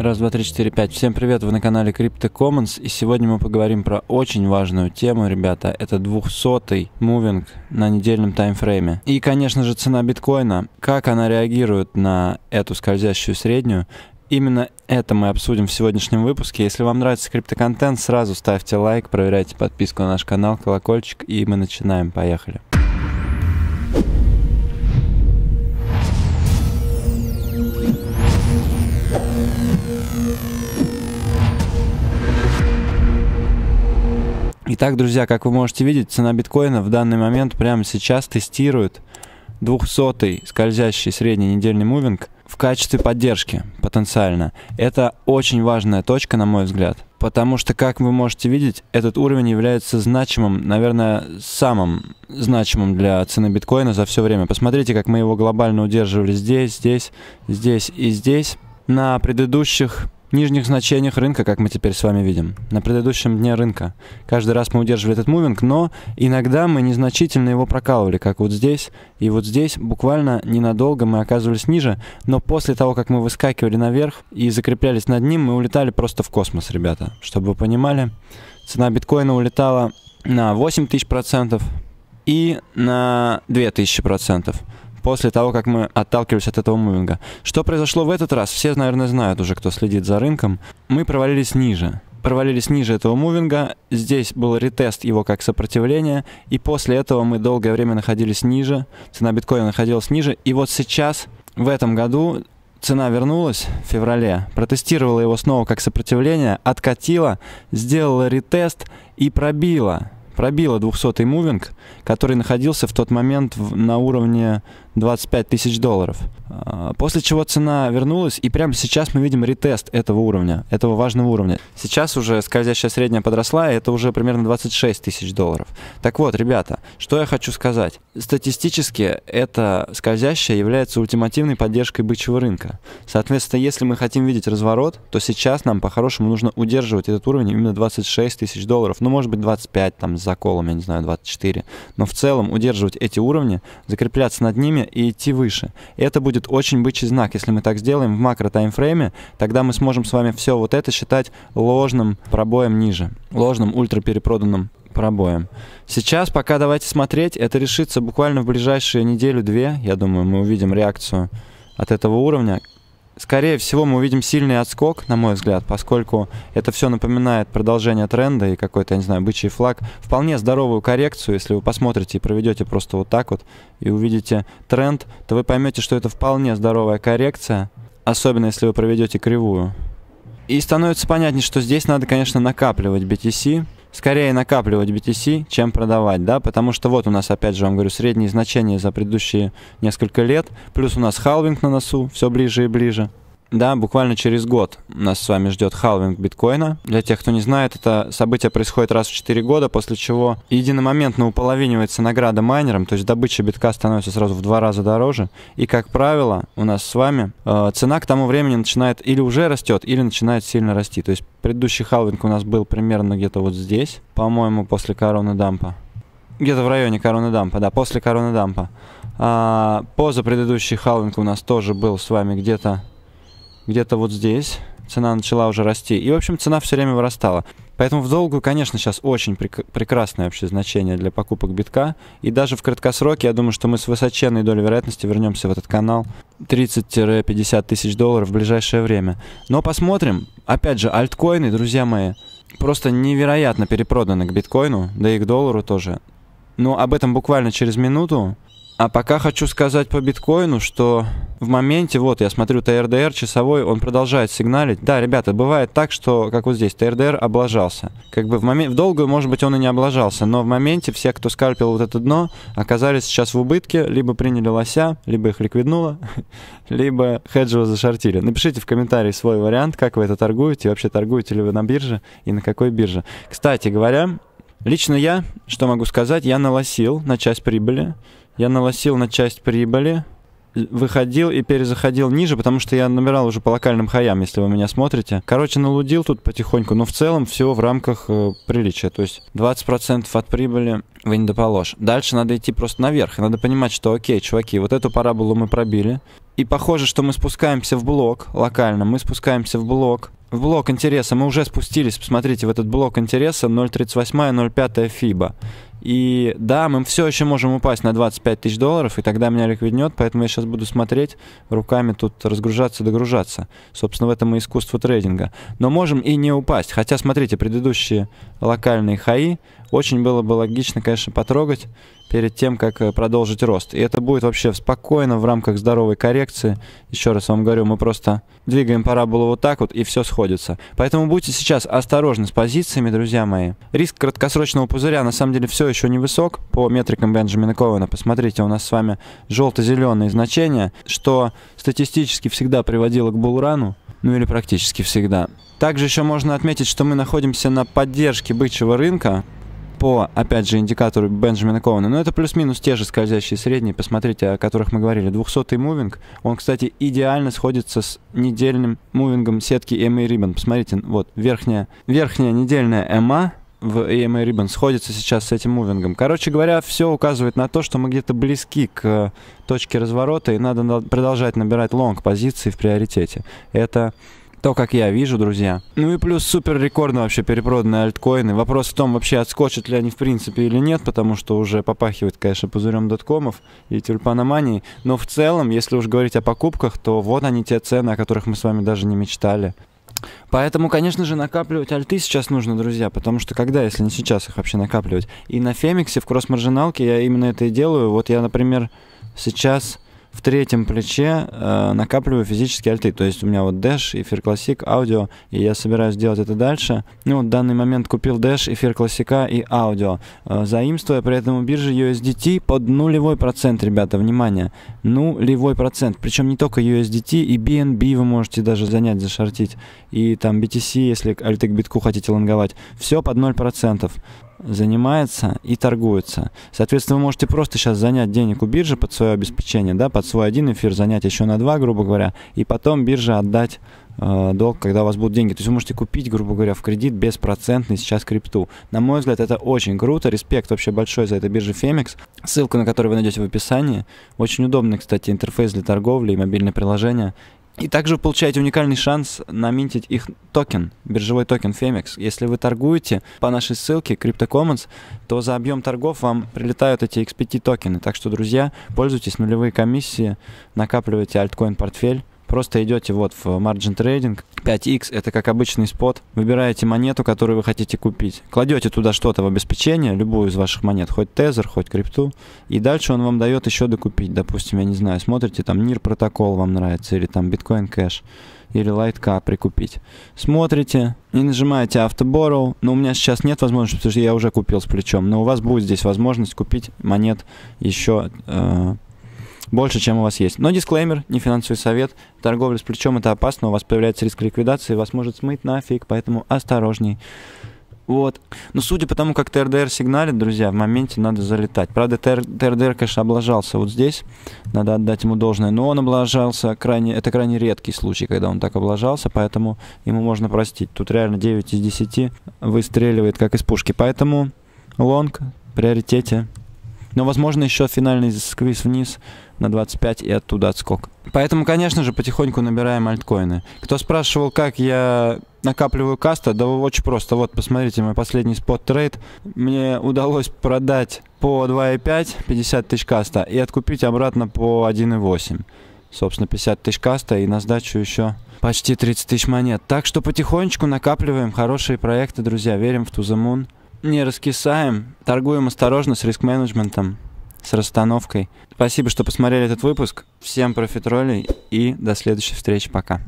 Раз, два, три, четыре, пять. Всем привет, вы на канале Crypto Commons, и сегодня мы поговорим про очень важную тему, ребята. Это 200-й мувинг на недельном таймфрейме. И, конечно же, цена биткоина. Как она реагирует на эту скользящую среднюю? Именно это мы обсудим в сегодняшнем выпуске. Если вам нравится криптоконтент, сразу ставьте лайк, проверяйте подписку на наш канал, колокольчик, и мы начинаем. Поехали. Поехали. Итак, друзья, как вы можете видеть, цена биткоина в данный момент прямо сейчас тестирует 200 скользящий средний недельный мувинг в качестве поддержки потенциально. Это очень важная точка, на мой взгляд. Потому что, как вы можете видеть, этот уровень является значимым, наверное, самым значимым для цены биткоина за все время. Посмотрите, как мы его глобально удерживали здесь, здесь, здесь и здесь. На предыдущих нижних значениях рынка, как мы теперь с вами видим, на предыдущем дне рынка. Каждый раз мы удерживали этот мувинг, но иногда мы незначительно его прокалывали, как вот здесь. И вот здесь буквально ненадолго мы оказывались ниже, но после того, как мы выскакивали наверх и закреплялись над ним, мы улетали просто в космос, ребята. Чтобы вы понимали, цена биткоина улетала на 8000%, и на 2000% после того, как мы отталкивались от этого мувинга. Что произошло в этот раз, все, наверное, знают уже, кто следит за рынком. Мы провалились ниже. Провалились ниже этого мувинга, здесь был ретест его как сопротивление, и после этого мы долгое время находились ниже, цена биткоина находилась ниже, и вот сейчас, в этом году, цена вернулась в феврале, протестировала его снова как сопротивление, откатила, сделала ретест и пробила. Пробила 200-й мувинг, который находился в тот момент в, на уровне 25 тысяч долларов. А, после чего цена вернулась, и прямо сейчас мы видим ретест этого уровня, этого важного уровня. Сейчас уже скользящая средняя подросла, и это уже примерно 26 тысяч долларов. Так вот, ребята, что я хочу сказать. Статистически эта скользящая является ультимативной поддержкой бычьего рынка. Соответственно, если мы хотим видеть разворот, то сейчас нам по-хорошему нужно удерживать этот уровень именно 26 тысяч долларов. Ну, может быть, 25 там с заколом, я не знаю, 24. Но в целом удерживать эти уровни, закрепляться над ними, таймфрейме и идти выше. И это будет очень бычий знак. Если мы так сделаем в макро таймфрейме, тогда мы сможем с вами все вот это считать ложным пробоем ниже, ложным ультраперепроданным пробоем. Сейчас пока давайте смотреть, это решится буквально в ближайшие неделю-две, я думаю, мы увидим реакцию от этого уровня. Скорее всего, мы увидим сильный отскок, на мой взгляд, поскольку это все напоминает продолжение тренда и какой-то, я не знаю, бычий флаг. Вполне здоровую коррекцию, если вы посмотрите и проведете просто вот так вот и увидите тренд, то вы поймете, что это вполне здоровая коррекция, особенно если вы проведете кривую. И становится понятнее, что здесь надо, конечно, накапливать BTC, скорее накапливать BTC, чем продавать, да, потому что вот у нас, опять же, вам говорю, средние значения за предыдущие несколько лет, плюс у нас халвинг на носу, все ближе и ближе. Да, буквально через год нас с вами ждет халвинг биткоина. Для тех, кто не знает, это событие происходит раз в 4 года, после чего единомоментно уполовинивается награда майнерам, то есть добыча битка становится сразу в два раза дороже. И, как правило, у нас с вами э, цена к тому времени начинает или уже растет, или начинает сильно расти. То есть предыдущий халвинг у нас был примерно где-то вот здесь, по-моему, после короны дампа. Где-то в районе короны дампа, да, после короны дампа. А, поза предыдущий халвинг у нас тоже был с вами где-то где-то вот здесь цена начала уже расти. И, в общем, цена все время вырастала. Поэтому в долгую, конечно, сейчас очень прек- прекрасное вообще значение для покупок битка. И даже в краткосроке, я думаю, что мы с высоченной долей вероятности вернемся в этот канал 30-50 тысяч долларов в ближайшее время. Но посмотрим. Опять же, альткоины, друзья мои, просто невероятно перепроданы к биткоину, да и к доллару тоже. Но ну, об этом буквально через минуту. А пока хочу сказать по биткоину, что в моменте, вот, я смотрю ТРДР часовой, он продолжает сигналить. Да, ребята, бывает так, что, как вот здесь, ТРДР облажался. Как бы в, момент, в долгую, может быть, он и не облажался, но в моменте все, кто скальпил вот это дно, оказались сейчас в убытке, либо приняли лося, либо их ликвиднуло, либо хеджево зашортили. Напишите в комментарии свой вариант, как вы это торгуете, вообще торгуете ли вы на бирже и на какой бирже. Кстати говоря, лично я, что могу сказать, я налосил на часть прибыли, я налосил на часть прибыли, выходил и перезаходил ниже, потому что я набирал уже по локальным хаям, если вы меня смотрите. Короче, налудил тут потихоньку, но в целом все в рамках э, приличия. То есть 20% от прибыли вы не доположь. Дальше надо идти просто наверх. И надо понимать, что окей, чуваки, вот эту параболу мы пробили. И похоже, что мы спускаемся в блок локально, мы спускаемся в блок. В блок интереса мы уже спустились, посмотрите, в этот блок интереса 0.38 и 0.5 фиба. И да, мы все еще можем упасть на 25 тысяч долларов, и тогда меня ликвиднет, поэтому я сейчас буду смотреть руками тут разгружаться, догружаться. Собственно, в этом и искусство трейдинга. Но можем и не упасть. Хотя, смотрите, предыдущие локальные хаи очень было бы логично, конечно, потрогать перед тем, как э, продолжить рост. И это будет вообще спокойно в рамках здоровой коррекции. Еще раз вам говорю, мы просто двигаем параболу вот так вот, и все сходится. Поэтому будьте сейчас осторожны с позициями, друзья мои. Риск краткосрочного пузыря, на самом деле, все еще не высок по метрикам Бенджамина Ковена. Посмотрите, у нас с вами желто-зеленые значения, что статистически всегда приводило к булрану, ну или практически всегда. Также еще можно отметить, что мы находимся на поддержке бычьего рынка, по, опять же, индикатору Бенджамина Ковена. Но это плюс-минус те же скользящие средние, посмотрите, о которых мы говорили. 200-й мувинг, он, кстати, идеально сходится с недельным мувингом сетки EMA Ribbon. Посмотрите, вот верхняя, верхняя недельная EMA в AMA Ribbon сходится сейчас с этим мувингом. Короче говоря, все указывает на то, что мы где-то близки к э, точке разворота, и надо продолжать набирать лонг позиции в приоритете. Это то, как я вижу, друзья. Ну и плюс супер рекордно вообще перепроданные альткоины. Вопрос в том, вообще отскочат ли они в принципе или нет, потому что уже попахивает, конечно, пузырем доткомов и тюльпаноманий. Но в целом, если уж говорить о покупках, то вот они те цены, о которых мы с вами даже не мечтали. Поэтому, конечно же, накапливать альты сейчас нужно, друзья, потому что когда, если не сейчас их вообще накапливать? И на Фемиксе, в кросс-маржиналке я именно это и делаю. Вот я, например, сейчас в третьем плече э, накапливаю физические альты. То есть у меня вот Dash, эфир классик, аудио, и я собираюсь делать это дальше. Ну, в данный момент купил Dash, эфир классика и аудио, э, заимствуя при этом у биржи USDT под нулевой процент, ребята, внимание, нулевой процент. Причем не только USDT, и BNB вы можете даже занять, зашортить, и там BTC, если альты к битку хотите лонговать. Все под 0% занимается и торгуется. Соответственно, вы можете просто сейчас занять денег у биржи под свое обеспечение, да, под свой один эфир занять еще на два, грубо говоря, и потом бирже отдать э, долг, когда у вас будут деньги. То есть вы можете купить, грубо говоря, в кредит беспроцентный сейчас крипту. На мой взгляд, это очень круто. Респект вообще большой за это биржа FEMEX, Ссылку на которую вы найдете в описании. Очень удобный, кстати, интерфейс для торговли и мобильное приложение. И также вы получаете уникальный шанс наминтить их токен, биржевой токен Femex. Если вы торгуете по нашей ссылке CryptoCommons, то за объем торгов вам прилетают эти XPT токены. Так что, друзья, пользуйтесь нулевые комиссии, накапливайте альткоин портфель Просто идете вот в Margin Trading, 5x это как обычный спот, выбираете монету, которую вы хотите купить, кладете туда что-то в обеспечение, любую из ваших монет, хоть тезер, хоть крипту, и дальше он вам дает еще докупить, допустим, я не знаю, смотрите, там NIR протокол вам нравится, или там Bitcoin Cash, или лайтка прикупить. Смотрите и нажимаете автоборроу. Но у меня сейчас нет возможности, потому что я уже купил с плечом. Но у вас будет здесь возможность купить монет еще э, больше, чем у вас есть. Но дисклеймер, не финансовый совет. Торговля с плечом это опасно, у вас появляется риск ликвидации, вас может смыть нафиг, поэтому осторожней. Вот. Но судя по тому, как ТРДР сигналит, друзья, в моменте надо залетать. Правда, ТРДР, конечно, облажался вот здесь. Надо отдать ему должное. Но он облажался крайне... Это крайне редкий случай, когда он так облажался. Поэтому ему можно простить. Тут реально 9 из 10 выстреливает, как из пушки. Поэтому лонг в приоритете. Но, возможно, еще финальный сквиз вниз на 25 и оттуда отскок. Поэтому, конечно же, потихоньку набираем альткоины. Кто спрашивал, как я накапливаю каста, да очень просто. Вот, посмотрите, мой последний спот-трейд. Мне удалось продать по 2,5, 50 тысяч каста, и откупить обратно по 1,8. Собственно, 50 тысяч каста и на сдачу еще почти 30 тысяч монет. Так что потихонечку накапливаем хорошие проекты, друзья. Верим в туземун, Не раскисаем, торгуем осторожно с риск-менеджментом с расстановкой. Спасибо, что посмотрели этот выпуск. Всем профитролей и до следующей встречи. Пока.